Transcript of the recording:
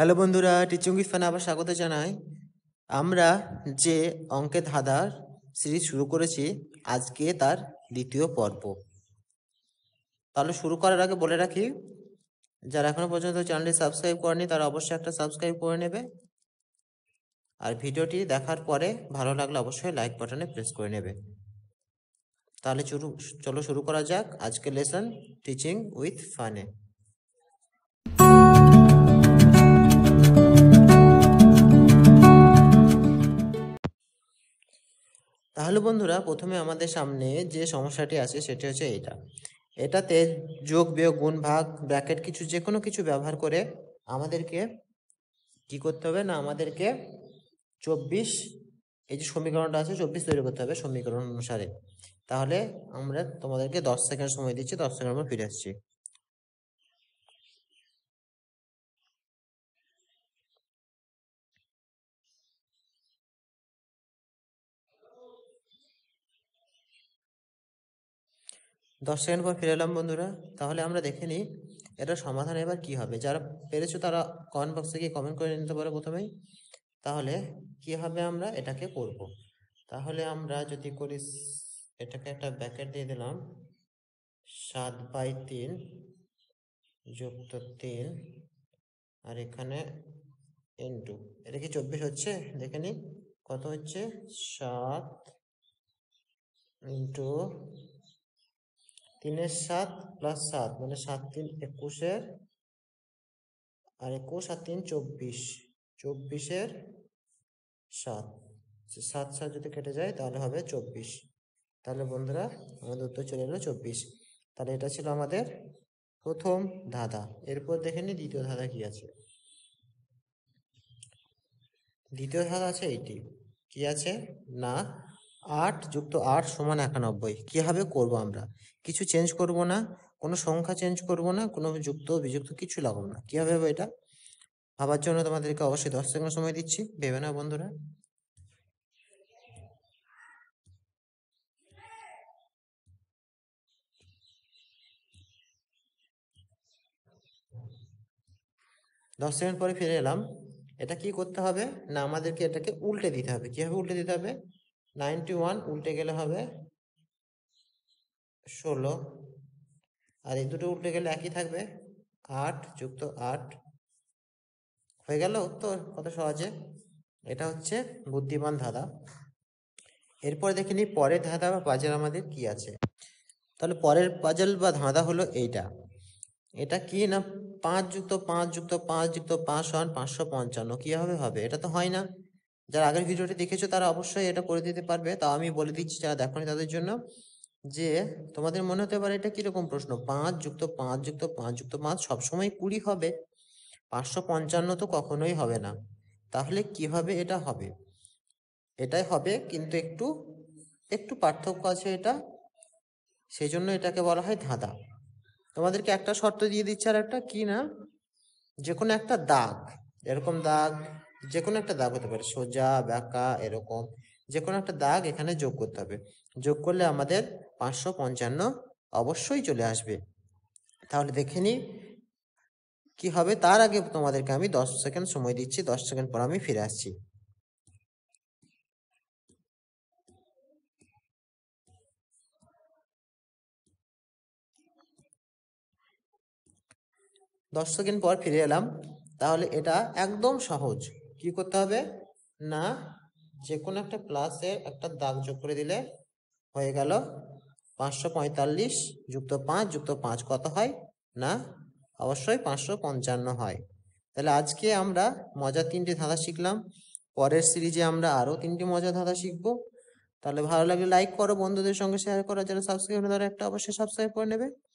hello বন্ধুরা teaching fan আবার স্বাগত জানাই আমরা যে অঙ্কে ধাঁধার সিরিজ শুরু করেছি আজকে তার দ্বিতীয় পর্ব তাহলে শুরু করার আগে বলে রাখি যারা এখনও পর্যন্ত চ্যানেলটি সাবস্ক্রাইব করেনি তারা অবশ্যই একটা সাবস্ক্রাইব করে নেবে আর ভিডিওটি দেখার পরে ভালো লাগলে অবশ্যই লাইক বাটনে প্রেস করে নেবে তাহলে চলো শুরু করা যাক আজকে লেসন টিচিং উইথ ফানে তাহলে বন্ধুরা প্রথমে আমাদের সামনে যে সমস্যাটি আছে সেটি হচ্ছে এইটা এটাতে যোগ বিয়োগ গুণ ভাগ ব্র্যাকেট কিছু যে কোনো কিছু ব্যবহার করে আমাদেরকে কি করতে হবে না আমাদেরকে চব্বিশ এই যে সমীকরণটা আছে চব্বিশ তৈরি করতে হবে সমীকরণ অনুসারে তাহলে আমরা তোমাদেরকে দশ সেকেন্ড সময় দিচ্ছি দশ সেকেন্ড আমরা ফিরে আসছি দশ সেকেন্ড পর ফিরে এলাম বন্ধুরা তাহলে আমরা দেখে নিই এটা সমাধান এবার কি হবে যারা পেরেছো তারা কমেন্ট বক্সে গিয়ে কমেন্ট করে নিতে পারো প্রথমেই তাহলে কি হবে আমরা এটাকে করব তাহলে আমরা যদি করি এটাকে একটা ব্যাকেট দিয়ে দিলাম সাত বাই তিন যুক্ত তিন আর এখানে ইন্টু এটা কি চব্বিশ হচ্ছে দেখে নিই কত হচ্ছে সাত ইন্টু তিনের সাত প্লাস সাত মানে সাত তিন একুশের আর একুশ আর তিন চব্বিশ চব্বিশের সাত সাত সাত যদি কেটে যায় তাহলে হবে চব্বিশ তাহলে বন্ধুরা আমাদের উত্তর চলে এলো চব্বিশ তাহলে এটা ছিল আমাদের প্রথম ধাঁধা এরপর দেখে নিই দ্বিতীয় ধাঁধা কি আছে দ্বিতীয় ধাঁধা আছে এইটি কি আছে না আট যুক্ত আট সমান একানব্বই কীভাবে করব আমরা কিছু চেঞ্জ করব না কোনো সংখ্যা চেঞ্জ করব না কোনো যুক্ত বিযুক্ত কিছু লাগাবো না কীভাবে হবে এটা ভাবার জন্য তোমাদেরকে অবশ্যই দশ সেকেন্ড সময় দিচ্ছি ভেবে না বন্ধুরা দশ সেকেন্ড পরে ফিরে এলাম এটা কি করতে হবে না আমাদেরকে এটাকে উল্টে দিতে হবে কীভাবে উল্টে দিতে হবে নাইনটি ওয়ান উল্টে গেলে হবে ষোলো আর এই দুটো উল্টে গেলে একই থাকবে আট যুক্ত আট হয়ে গেল উত্তর কত সহজে এটা হচ্ছে বুদ্ধিমান ধাঁধা এরপর দেখে নিই পরের ধাঁধা বা পাজেল আমাদের কি আছে তাহলে পরের পাজেল বা ধাঁধা হলো এইটা এটা কি না পাঁচ যুক্ত পাঁচ যুক্ত পাঁচ যুক্ত পাঁচ সমান পাঁচশো পঞ্চান্ন কীভাবে হবে এটা তো হয় না যারা আগের ভিডিওটি দেখেছো তারা অবশ্যই এটা করে দিতে পারবে তাও আমি বলে দিচ্ছি যারা দেখো তাদের জন্য যে তোমাদের মনে হতে পারে এটা কীরকম প্রশ্ন পাঁচ যুক্ত পাঁচ যুক্ত পাঁচ যুক্ত পাঁচ সবসময় কুড়ি হবে পাঁচশো পঞ্চান্ন তো কখনোই হবে না তাহলে কিভাবে এটা হবে এটাই হবে কিন্তু একটু একটু পার্থক্য আছে এটা সেই জন্য এটাকে বলা হয় ধাঁধা তোমাদেরকে একটা শর্ত দিয়ে দিচ্ছে আর একটা কি না যে কোনো একটা দাগ এরকম দাগ যে কোনো একটা দাগ হতে পারে সোজা ব্যাকা এরকম যে কোনো একটা দাগ এখানে যোগ করতে হবে যোগ করলে আমাদের পাঁচশো পঞ্চান্ন অবশ্যই চলে আসবে তাহলে দেখে নিই কী হবে তার আগে তোমাদেরকে আমি দশ সেকেন্ড সময় দিচ্ছি দশ সেকেন্ড পর আমি ফিরে আসছি দশ সেকেন্ড পর ফিরে এলাম তাহলে এটা একদম সহজ কি করতে হবে না যে কোনো একটা প্লাসে একটা দাগ যোগ করে দিলে হয়ে গেল পাঁচশো পঁয়তাল্লিশ যুক্ত পাঁচ যুক্ত পাঁচ কত হয় না অবশ্যই পাঁচশো পঞ্চান্ন হয় তাহলে আজকে আমরা মজার তিনটি ধাঁধা শিখলাম পরের সিরিজে আমরা আরও তিনটি মজার ধাঁধা শিখব তাহলে ভালো লাগলে লাইক করো বন্ধুদের সঙ্গে শেয়ার করো যারা সাবস্ক্রাইব ধরো একটা অবশ্যই সাবস্ক্রাইব করে নেবে